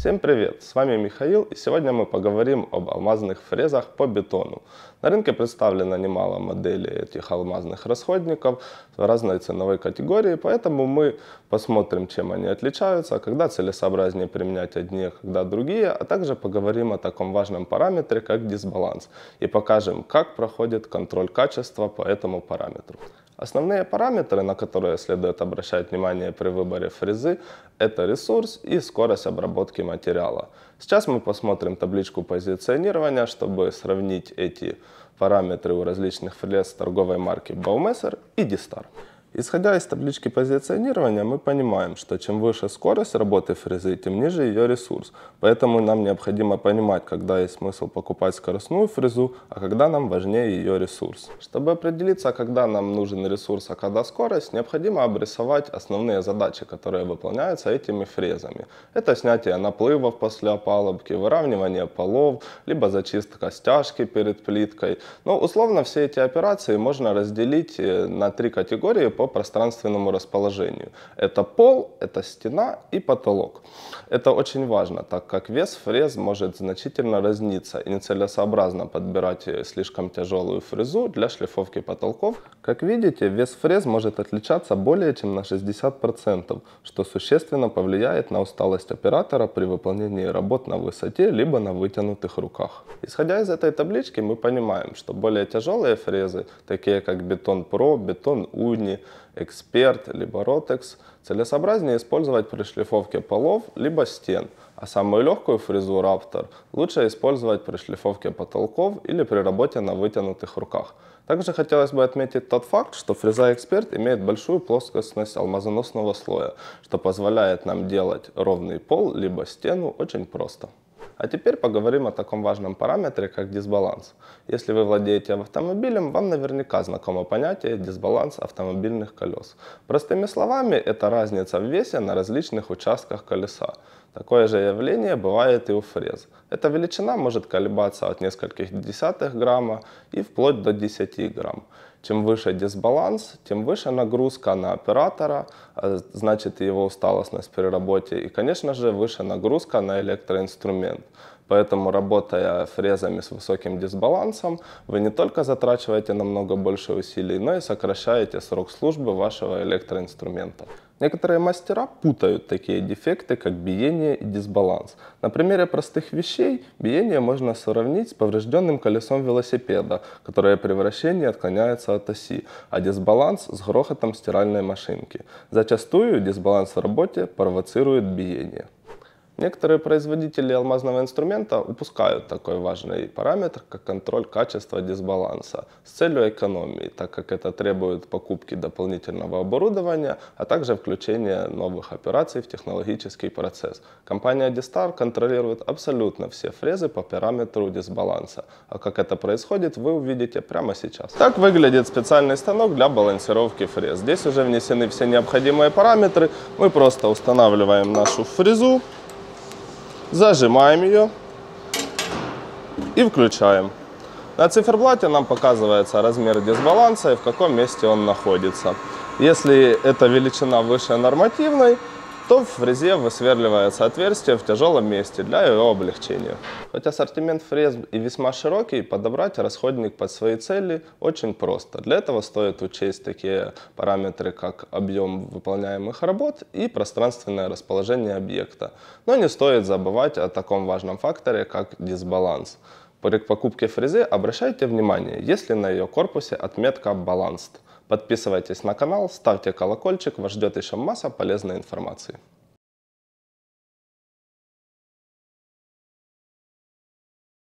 Всем привет, с вами Михаил и сегодня мы поговорим об алмазных фрезах по бетону. На рынке представлено немало моделей этих алмазных расходников в разной ценовой категории, поэтому мы посмотрим, чем они отличаются, когда целесообразнее применять одни, когда другие, а также поговорим о таком важном параметре, как дисбаланс, и покажем, как проходит контроль качества по этому параметру. Основные параметры, на которые следует обращать внимание при выборе фрезы, это ресурс и скорость обработки материала. Сейчас мы посмотрим табличку позиционирования, чтобы сравнить эти параметры у различных фрез торговой марки Baumesser и Distar. Исходя из таблички позиционирования, мы понимаем, что чем выше скорость работы фрезы, тем ниже ее ресурс. Поэтому нам необходимо понимать, когда есть смысл покупать скоростную фрезу, а когда нам важнее ее ресурс. Чтобы определиться, когда нам нужен ресурс, а когда скорость, необходимо обрисовать основные задачи, которые выполняются этими фрезами. Это снятие наплывов после опалубки, выравнивание полов, либо зачистка стяжки перед плиткой. Но ну, условно все эти операции можно разделить э, на три категории по пространственному расположению. Это пол, это стена и потолок. Это очень важно, так как вес фрез может значительно разниться и нецелесообразно подбирать э, слишком тяжелую фрезу для шлифовки потолков. Как видите, вес фрез может отличаться более чем на 60%, что существенно повлияет на усталость оператора при выполнении работ на высоте либо на вытянутых руках. Исходя из этой таблички мы понимаем, что более тяжелые фрезы, такие как бетон Про, бетон Уни, Эксперт, либо Ротекс, целесообразнее использовать при шлифовке полов, либо стен, а самую легкую фрезу Raptor лучше использовать при шлифовке потолков или при работе на вытянутых руках. Также хотелось бы отметить тот факт, что фреза Expert имеет большую плоскостность алмазоносного слоя, что позволяет нам делать ровный пол либо стену очень просто. А теперь поговорим о таком важном параметре, как дисбаланс. Если вы владеете автомобилем, вам наверняка знакомо понятие дисбаланс автомобильных колес. Простыми словами, это разница в весе на различных участках колеса. Такое же явление бывает и у фрез. Эта величина может колебаться от нескольких десятых грамма и вплоть до 10 грамм. Чем выше дисбаланс, тем выше нагрузка на оператора, значит его усталостность при работе и, конечно же, выше нагрузка на электроинструмент. Поэтому, работая фрезами с высоким дисбалансом, вы не только затрачиваете намного больше усилий, но и сокращаете срок службы вашего электроинструмента. Некоторые мастера путают такие дефекты, как биение и дисбаланс. На примере простых вещей биение можно сравнить с поврежденным колесом велосипеда, которое при вращении отклоняется от оси, а дисбаланс с грохотом стиральной машинки. Зачастую дисбаланс в работе провоцирует биение. Некоторые производители алмазного инструмента упускают такой важный параметр, как контроль качества дисбаланса с целью экономии, так как это требует покупки дополнительного оборудования, а также включения новых операций в технологический процесс. Компания Distar контролирует абсолютно все фрезы по параметру дисбаланса, а как это происходит вы увидите прямо сейчас. Так выглядит специальный станок для балансировки фрез. Здесь уже внесены все необходимые параметры, мы просто устанавливаем нашу фрезу, зажимаем ее и включаем. На циферблате нам показывается размер дисбаланса и в каком месте он находится. Если эта величина выше нормативной, то в фрезе высверливается отверстие в тяжелом месте для его облегчения. Хоть ассортимент фрез и весьма широкий, подобрать расходник под свои цели очень просто. Для этого стоит учесть такие параметры, как объем выполняемых работ и пространственное расположение объекта. Но не стоит забывать о таком важном факторе, как дисбаланс. При покупке фрезы обращайте внимание, если на ее корпусе отметка «Balanced», Подписывайтесь на канал, ставьте колокольчик, вас ждет еще масса полезной информации.